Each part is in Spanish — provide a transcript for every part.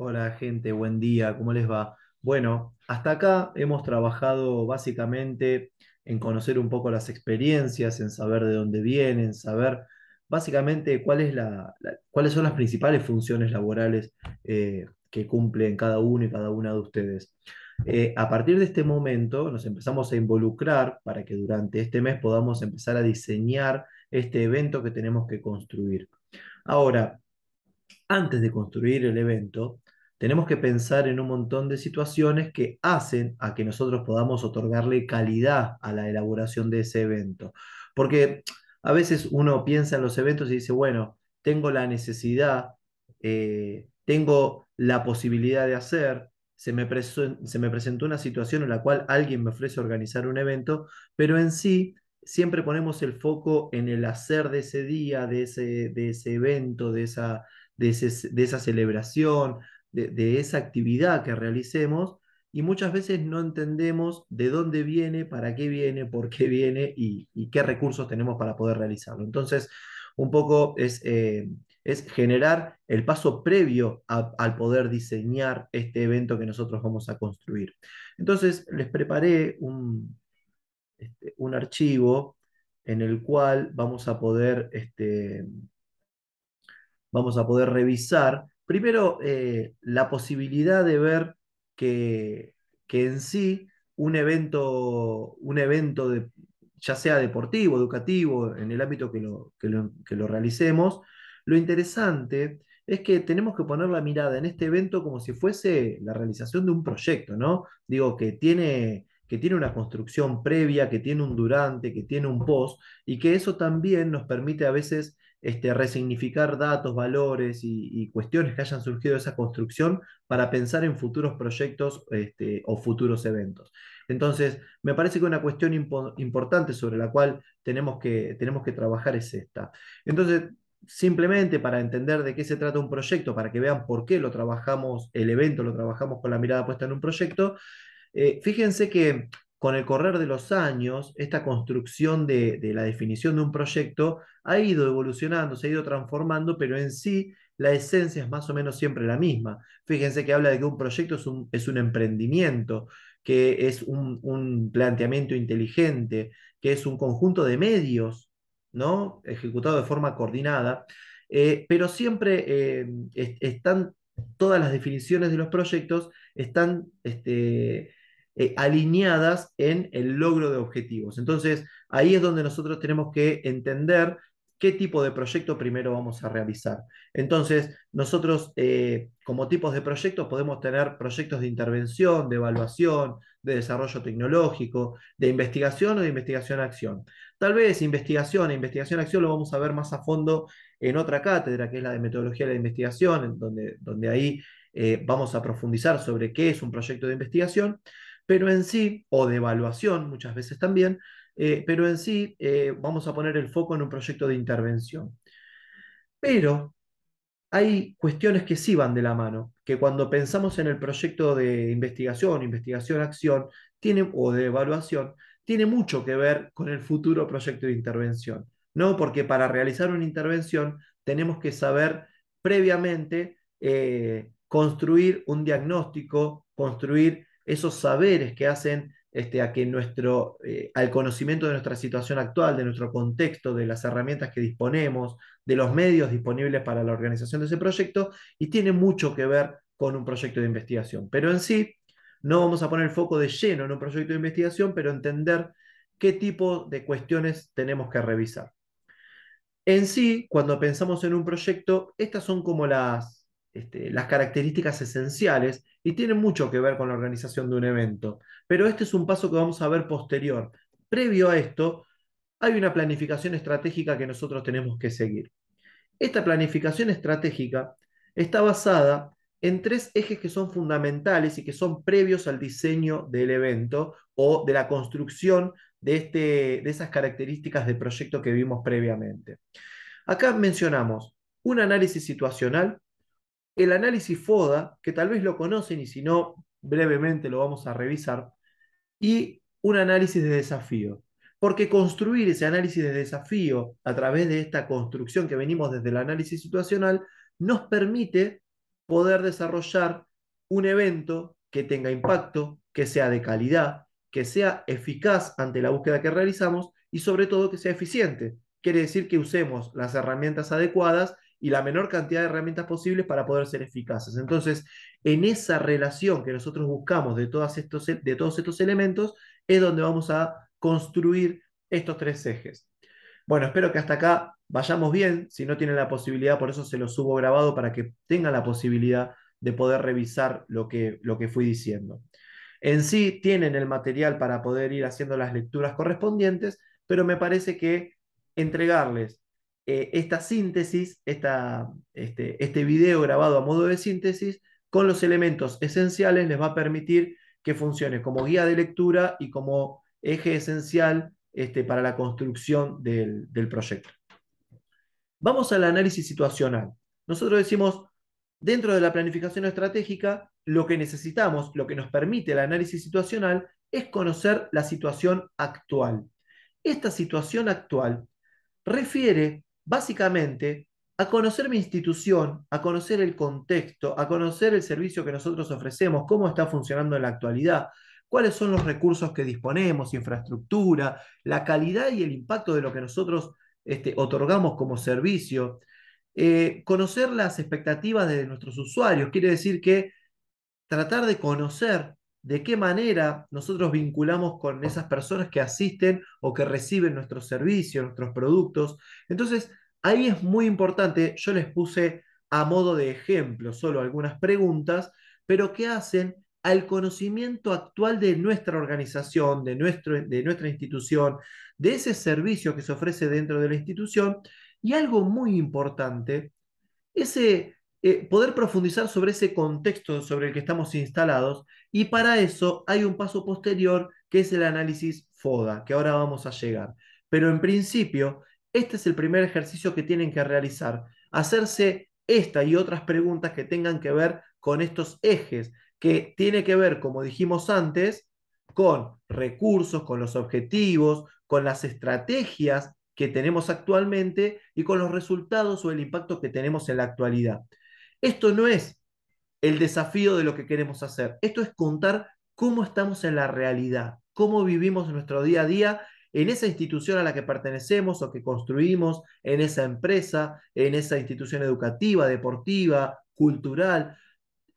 Hola gente, buen día, ¿cómo les va? Bueno, hasta acá hemos trabajado básicamente en conocer un poco las experiencias, en saber de dónde vienen, saber básicamente cuáles son las principales funciones laborales eh, que cumplen cada uno y cada una de ustedes. Eh, a partir de este momento nos empezamos a involucrar para que durante este mes podamos empezar a diseñar este evento que tenemos que construir. Ahora, antes de construir el evento, tenemos que pensar en un montón de situaciones que hacen a que nosotros podamos otorgarle calidad a la elaboración de ese evento. Porque a veces uno piensa en los eventos y dice, bueno, tengo la necesidad, eh, tengo la posibilidad de hacer, se me, se me presentó una situación en la cual alguien me ofrece organizar un evento, pero en sí siempre ponemos el foco en el hacer de ese día, de ese, de ese evento, de esa, de esa celebración, de, esa actividad que realicemos y muchas veces no entendemos de dónde viene, para qué viene, por qué viene y, qué recursos tenemos para poder realizarlo. Entonces, un poco es, eh, generar el paso previo al poder diseñar este evento que nosotros vamos a construir. Entonces, les preparé un, este, archivo en el cual vamos a poder, este, vamos a poder revisar Primero, eh, la posibilidad de ver que, en sí un evento, un evento ya sea deportivo, educativo, en el ámbito que lo, que lo, que lo realicemos, lo interesante es que tenemos que poner la mirada en este evento como si fuese la realización de un proyecto, ¿no? Digo, que tiene, que tiene una construcción previa, que tiene un durante, que tiene un post, y que eso también nos permite a veces este, resignificar datos, valores y, cuestiones que hayan surgido de esa construcción para pensar en futuros proyectos este, o futuros eventos. Entonces, me parece que una cuestión importante sobre la cual tenemos que, tenemos que trabajar es esta. Entonces, simplemente para entender de qué se trata un proyecto, para que vean por qué lo trabajamos, el evento lo trabajamos con la mirada puesta en un proyecto, eh, fíjense que con el correr de los años, esta construcción de, la definición de un proyecto ha ido evolucionando, se ha ido transformando, pero en sí la esencia es más o menos siempre la misma. Fíjense que habla de que un proyecto es un, emprendimiento, que es un, planteamiento inteligente, que es un conjunto de medios, ¿no? Ejecutado de forma coordinada, eh, pero siempre eh, están todas las definiciones de los proyectos están este, eh, alineadas en el logro de objetivos. Entonces, ahí es donde nosotros tenemos que entender qué tipo de proyecto primero vamos a realizar. Entonces, nosotros eh, como tipos de proyectos podemos tener proyectos de intervención, de evaluación, de desarrollo tecnológico, de investigación o de investigación-acción. Tal vez investigación e investigación-acción lo vamos a ver más a fondo en otra cátedra, que es la de metodología de la investigación, en donde, donde ahí eh, vamos a profundizar sobre qué es un proyecto de investigación pero en sí, o de evaluación muchas veces también, eh, pero en sí eh, vamos a poner el foco en un proyecto de intervención. Pero hay cuestiones que sí van de la mano, que cuando pensamos en el proyecto de investigación, investigación-acción, o de evaluación, tiene mucho que ver con el futuro proyecto de intervención, ¿no? Porque para realizar una intervención tenemos que saber previamente eh, construir un diagnóstico, construir esos saberes que hacen este, a que nuestro, eh, al conocimiento de nuestra situación actual, de nuestro contexto, de las herramientas que disponemos, de los medios disponibles para la organización de ese proyecto, y tiene mucho que ver con un proyecto de investigación. Pero en sí, no vamos a poner el foco de lleno en un proyecto de investigación, pero entender qué tipo de cuestiones tenemos que revisar. En sí, cuando pensamos en un proyecto, estas son como las, este, las características esenciales y tiene mucho que ver con la organización de un evento. Pero este es un paso que vamos a ver posterior. Previo a esto, hay una planificación estratégica que nosotros tenemos que seguir. Esta planificación estratégica está basada en tres ejes que son fundamentales y que son previos al diseño del evento o de la construcción de, este, de esas características de proyecto que vimos previamente. Acá mencionamos un análisis situacional, el análisis FODA, que tal vez lo conocen y si no, brevemente lo vamos a revisar, y un análisis de desafío. Porque construir ese análisis de desafío a través de esta construcción que venimos desde el análisis situacional nos permite poder desarrollar un evento que tenga impacto, que sea de calidad, que sea eficaz ante la búsqueda que realizamos y sobre todo que sea eficiente. Quiere decir que usemos las herramientas adecuadas y la menor cantidad de herramientas posibles para poder ser eficaces. Entonces, en esa relación que nosotros buscamos de, estos, de todos estos elementos es donde vamos a construir estos tres ejes. Bueno, espero que hasta acá vayamos bien. Si no tienen la posibilidad, por eso se los subo grabado para que tengan la posibilidad de poder revisar lo que, lo que fui diciendo. En sí tienen el material para poder ir haciendo las lecturas correspondientes, pero me parece que entregarles eh, esta síntesis, este, este, video grabado a modo de síntesis, con los elementos esenciales les va a permitir que funcione como guía de lectura y como eje esencial este, para la construcción del, del proyecto. Vamos al análisis situacional. Nosotros decimos, dentro de la planificación estratégica, lo que necesitamos, lo que nos permite el análisis situacional, es conocer la situación actual. Esta situación actual refiere básicamente a conocer mi institución, a conocer el contexto, a conocer el servicio que nosotros ofrecemos, cómo está funcionando en la actualidad, cuáles son los recursos que disponemos, infraestructura, la calidad y el impacto de lo que nosotros este, otorgamos como servicio, eh, conocer las expectativas de nuestros usuarios, quiere decir que tratar de conocer de qué manera nosotros vinculamos con esas personas que asisten o que reciben nuestros servicios, nuestros productos. Entonces, ahí es muy importante, yo les puse a modo de ejemplo solo algunas preguntas, pero ¿qué hacen al conocimiento actual de nuestra organización, de, nuestro, de nuestra institución, de ese servicio que se ofrece dentro de la institución. Y algo muy importante, ese eh, poder profundizar sobre ese contexto sobre el que estamos instalados y para eso hay un paso posterior que es el análisis FODA, que ahora vamos a llegar. Pero en principio, este es el primer ejercicio que tienen que realizar, hacerse esta y otras preguntas que tengan que ver con estos ejes, que tiene que ver, como dijimos antes, con recursos, con los objetivos, con las estrategias que tenemos actualmente y con los resultados o el impacto que tenemos en la actualidad. Esto no es el desafío de lo que queremos hacer, esto es contar cómo estamos en la realidad, cómo vivimos nuestro día a día en esa institución a la que pertenecemos o que construimos, en esa empresa, en esa institución educativa, deportiva, cultural,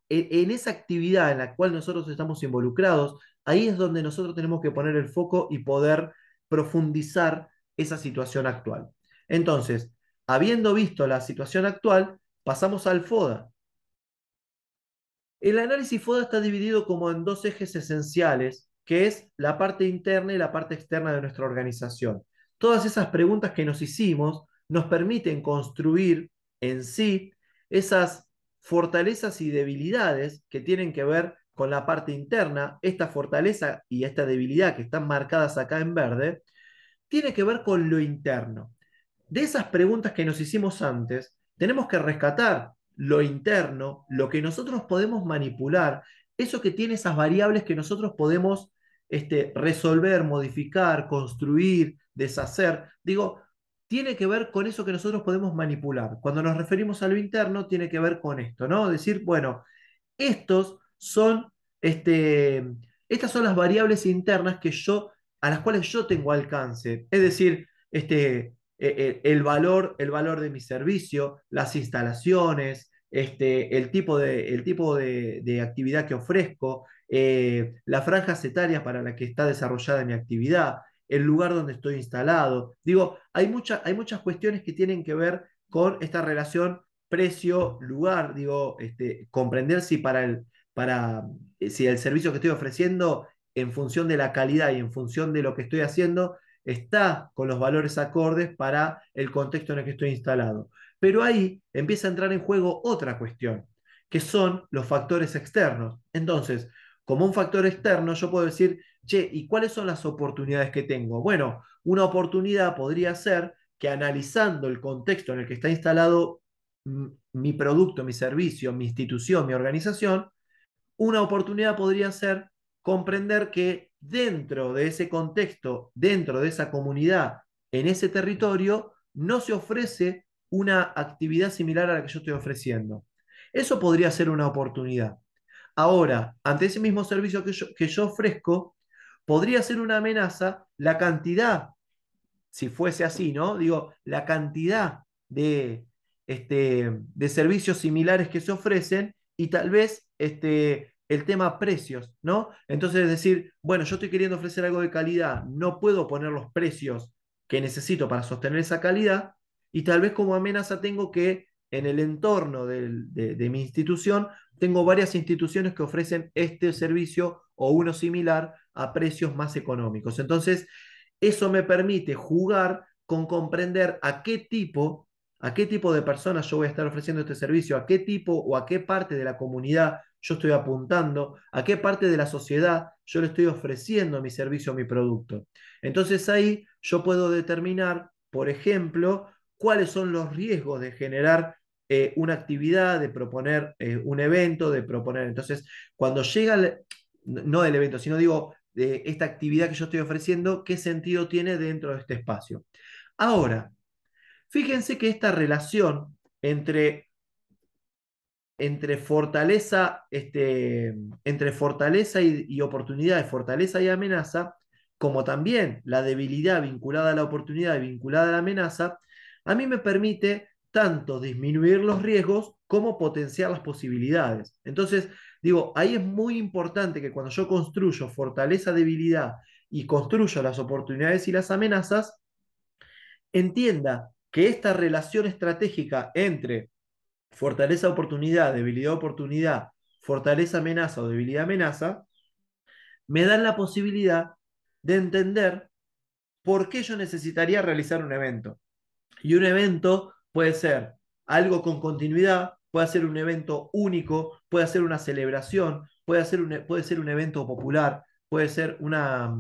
e, en, esa actividad en la cual nosotros estamos involucrados, ahí es donde nosotros tenemos que poner el foco y poder profundizar esa situación actual. Entonces, habiendo visto la situación actual, Pasamos al FODA. El análisis FODA está dividido como en dos ejes esenciales, que es la parte interna y la parte externa de nuestra organización. Todas esas preguntas que nos hicimos nos permiten construir en sí esas fortalezas y debilidades que tienen que ver con la parte interna, esta fortaleza y esta debilidad que están marcadas acá en verde, tiene que ver con lo interno. De esas preguntas que nos hicimos antes, tenemos que rescatar lo interno, lo que nosotros podemos manipular, eso que tiene esas variables que nosotros podemos este, resolver, modificar, construir, deshacer. Digo, tiene que ver con eso que nosotros podemos manipular. Cuando nos referimos a lo interno, tiene que ver con esto, ¿no? Decir, bueno, estos son, este, estas son las variables internas que yo, a las cuales yo tengo alcance. Es decir, este, eh, eh, el, valor, el valor de mi servicio, las instalaciones, este, el tipo, de, tipo de, actividad que ofrezco, eh, la franja franjas etarias para la que está desarrollada mi actividad, el lugar donde estoy instalado. Digo, hay, hay muchas cuestiones que tienen que ver con esta relación precio-lugar, digo, este, comprender si el, para, si el servicio que estoy ofreciendo en función de la calidad y en función de lo que estoy haciendo, está con los valores acordes para el contexto en el que estoy instalado. Pero ahí empieza a entrar en juego otra cuestión, que son los factores externos. Entonces, como un factor externo, yo puedo decir, che, ¿y cuáles son las oportunidades que tengo? Bueno, una oportunidad podría ser que analizando el contexto en el que está instalado mi producto, mi servicio, mi institución, mi organización, una oportunidad podría ser comprender que dentro de ese contexto, dentro de esa comunidad, en ese territorio, no se ofrece una actividad similar a la que yo estoy ofreciendo. Eso podría ser una oportunidad. Ahora, ante ese mismo servicio que yo, que yo ofrezco, podría ser una amenaza la cantidad, si fuese así, ¿no? Digo, la cantidad de, este, de servicios similares que se ofrecen y tal vez este, el tema precios, ¿no? Entonces es decir, bueno, yo estoy queriendo ofrecer algo de calidad, no puedo poner los precios que necesito para sostener esa calidad y tal vez como amenaza tengo que en el entorno de, de mi institución tengo varias instituciones que ofrecen este servicio o uno similar a precios más económicos. Entonces, eso me permite jugar con comprender a qué tipo, a qué tipo de personas yo voy a estar ofreciendo este servicio, a qué tipo o a qué parte de la comunidad yo estoy apuntando, a qué parte de la sociedad yo le estoy ofreciendo mi servicio, mi producto. Entonces ahí yo puedo determinar, por ejemplo, cuáles son los riesgos de generar eh, una actividad, de proponer eh, un evento, de proponer. Entonces, cuando llega, no del evento, sino digo, de esta actividad que yo estoy ofreciendo, qué sentido tiene dentro de este espacio. Ahora, fíjense que esta relación entre entre fortaleza, este, entre fortaleza y, oportunidad, oportunidades, fortaleza y amenaza, como también la debilidad vinculada a la oportunidad y vinculada a la amenaza, a mí me permite tanto disminuir los riesgos como potenciar las posibilidades. Entonces, digo, ahí es muy importante que cuando yo construyo fortaleza, debilidad y construyo las oportunidades y las amenazas, entienda que esta relación estratégica entre fortaleza oportunidad, debilidad oportunidad, fortaleza amenaza o debilidad amenaza, me dan la posibilidad de entender por qué yo necesitaría realizar un evento. Y un evento puede ser algo con continuidad, puede ser un evento único, puede ser una celebración, puede ser un, e, puede ser un evento popular, puede ser una,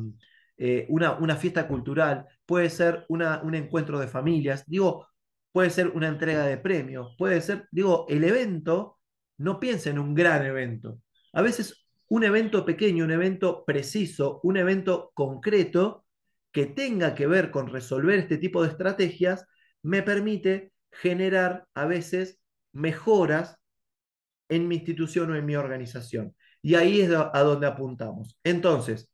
eh, una, fiesta cultural, puede ser un encuentro de familias. Digo, puede ser una entrega de premios, puede ser, digo, el evento, no piensa en un gran evento. A veces un evento pequeño, un evento preciso, un evento concreto que tenga que ver con resolver este tipo de estrategias, me permite generar a veces mejoras en mi institución o en mi organización. Y ahí es a donde apuntamos. Entonces,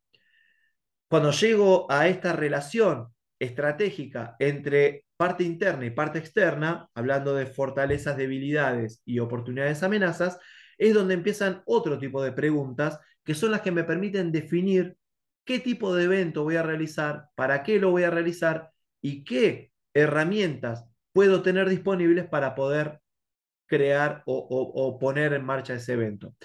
cuando llego a esta relación estratégica entre parte interna y parte externa, hablando de fortalezas, debilidades y oportunidades, amenazas, es donde empiezan otro tipo de preguntas que son las que me permiten definir qué tipo de evento voy a realizar, para qué lo voy a realizar y qué herramientas puedo tener disponibles para poder crear o, o poner en marcha ese evento.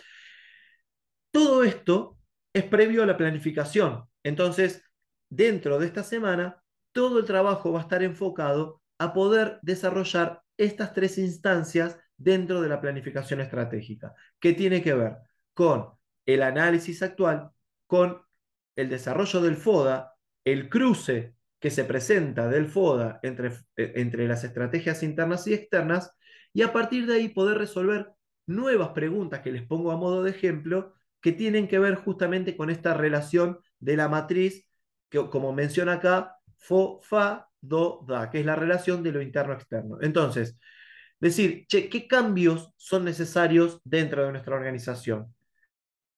Todo esto es previo a la planificación. Entonces, dentro de esta semana todo el trabajo va a estar enfocado a poder desarrollar estas tres instancias dentro de la planificación estratégica, que tiene que ver con el análisis actual, con el desarrollo del FODA, el cruce que se presenta del FODA entre, eh, entre las estrategias internas y externas, y a partir de ahí poder resolver nuevas preguntas que les pongo a modo de ejemplo, que tienen que ver justamente con esta relación de la matriz, que como menciona acá, fo, fa, do, da, que es la relación de lo interno externo. Entonces, decir, che, ¿qué cambios son necesarios dentro de nuestra organización?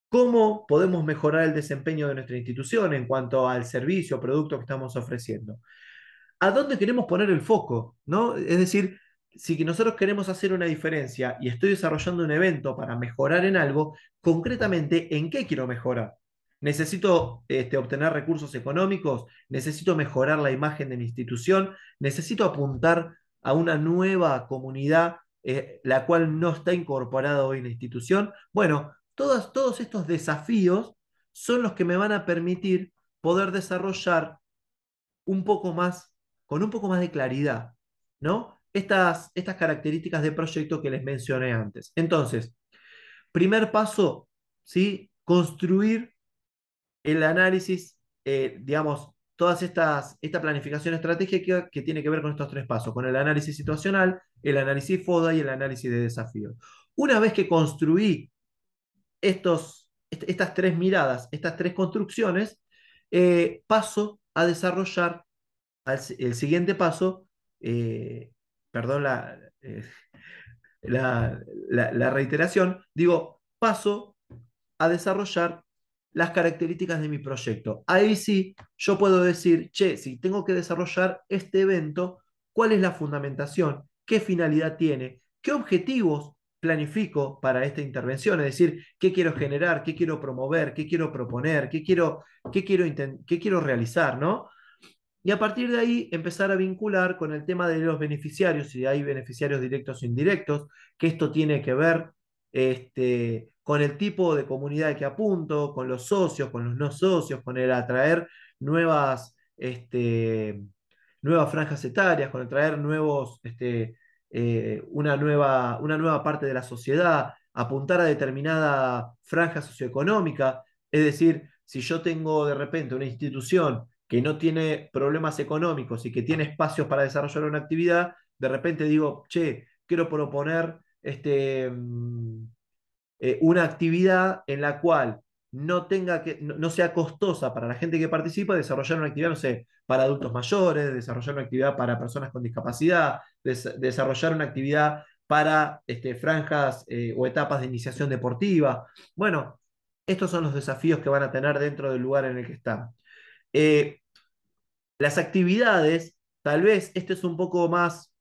¿Cómo podemos mejorar el desempeño de nuestra institución en cuanto al servicio o producto que estamos ofreciendo? ¿A dónde queremos poner el foco? ¿no? Es decir, si nosotros queremos hacer una diferencia y estoy desarrollando un evento para mejorar en algo, concretamente, ¿en qué quiero mejorar? necesito este, obtener recursos económicos, necesito mejorar la imagen de mi institución, necesito apuntar a una nueva comunidad eh, la cual no está incorporada hoy en la institución. Bueno, todos estos desafíos son los que me van a permitir poder desarrollar un poco más, con un poco más de claridad, ¿no? Estas, estas características de proyecto que les mencioné antes. Entonces, primer paso, ¿sí? Construir el análisis, eh, digamos, todas estas, esta planificación estratégica que tiene que ver con estos tres pasos, con el análisis situacional, el análisis FODA y el análisis de desafío. Una vez que construí estos, estas tres miradas, estas tres construcciones, eh, paso a desarrollar el siguiente paso, eh, perdón la, la reiteración, digo, paso a desarrollar las características de mi proyecto. Ahí sí, yo puedo decir, che, si tengo que desarrollar este evento, ¿cuál es la fundamentación? ¿Qué finalidad tiene? ¿Qué objetivos planifico para esta intervención? Es decir, ¿qué quiero generar? ¿Qué quiero promover? ¿Qué quiero proponer? ¿Qué quiero, qué quiero, qué quiero realizar? ¿no? Y a partir de ahí empezar a vincular con el tema de los beneficiarios, si hay beneficiarios directos o e indirectos, que esto tiene que ver este, con el tipo de comunidad que apunto, con los socios, con los no socios, con el atraer nuevas, este, nuevas franjas etarias, con el traer nuevos, este, eh, una, nueva, una nueva parte de la sociedad, apuntar a determinada franja socioeconómica. Es decir, si yo tengo de repente una institución que no tiene problemas económicos y que tiene espacios para desarrollar una actividad, de repente digo, che, quiero proponer este, mm, eh, una actividad en la cual no, tenga que, no, sea costosa para la gente que participa desarrollar una actividad, no sé, para adultos mayores, desarrollar una actividad para personas con discapacidad, desarrollar una actividad para este, franjas eh, o etapas de iniciación deportiva. Bueno, estos son los desafíos que van a tener dentro del lugar en el que están. Eh, las actividades, tal vez este es un poco más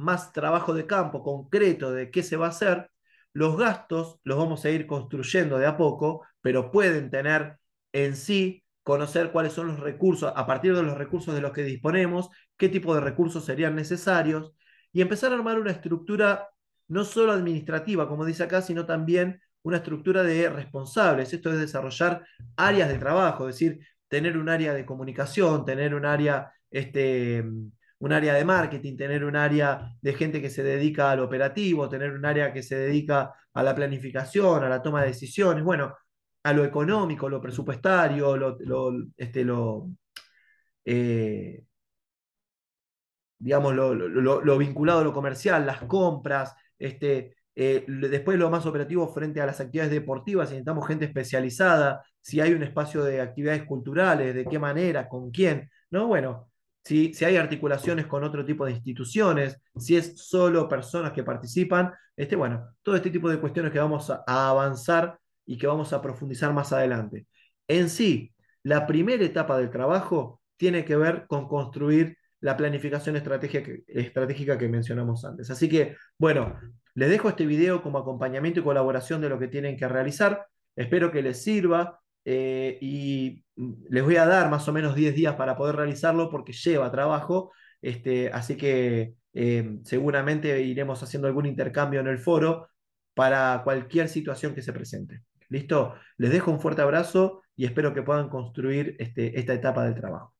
más trabajo de campo concreto de qué se va a hacer, los gastos los vamos a ir construyendo de a poco, pero pueden tener en sí conocer cuáles son los recursos, a partir de los recursos de los que disponemos, qué tipo de recursos serían necesarios, y empezar a armar una estructura no solo administrativa, como dice acá, sino también una estructura de responsables. Esto es desarrollar áreas de trabajo, es decir, tener un área de comunicación, tener un área este, un área de marketing, tener un área de gente que se dedica al operativo, tener un área que se dedica a la planificación, a la toma de decisiones, bueno, a lo económico, lo presupuestario, lo, este, lo eh, digamos, lo, vinculado a lo comercial, las compras, este, eh, después lo más operativo frente a las actividades deportivas, si necesitamos gente especializada, si hay un espacio de actividades culturales, de qué manera, con quién, ¿no? Bueno, si hay articulaciones con otro tipo de instituciones, si es solo personas que participan, este, bueno, todo este tipo de cuestiones que vamos a, a avanzar y que vamos a profundizar más adelante. En sí, la primera etapa del trabajo tiene que ver con construir la planificación estratégica que, mencionamos antes. Así que, bueno, les dejo este video como acompañamiento y colaboración de lo que tienen que realizar. Espero que les sirva, eh, y mm, les voy a dar más o menos 10 días para poder realizarlo porque lleva trabajo, este, así que eh, seguramente iremos haciendo algún intercambio en el foro para cualquier situación que se presente. ¿Listo? Les dejo un fuerte abrazo y espero que puedan construir este, esta etapa del trabajo.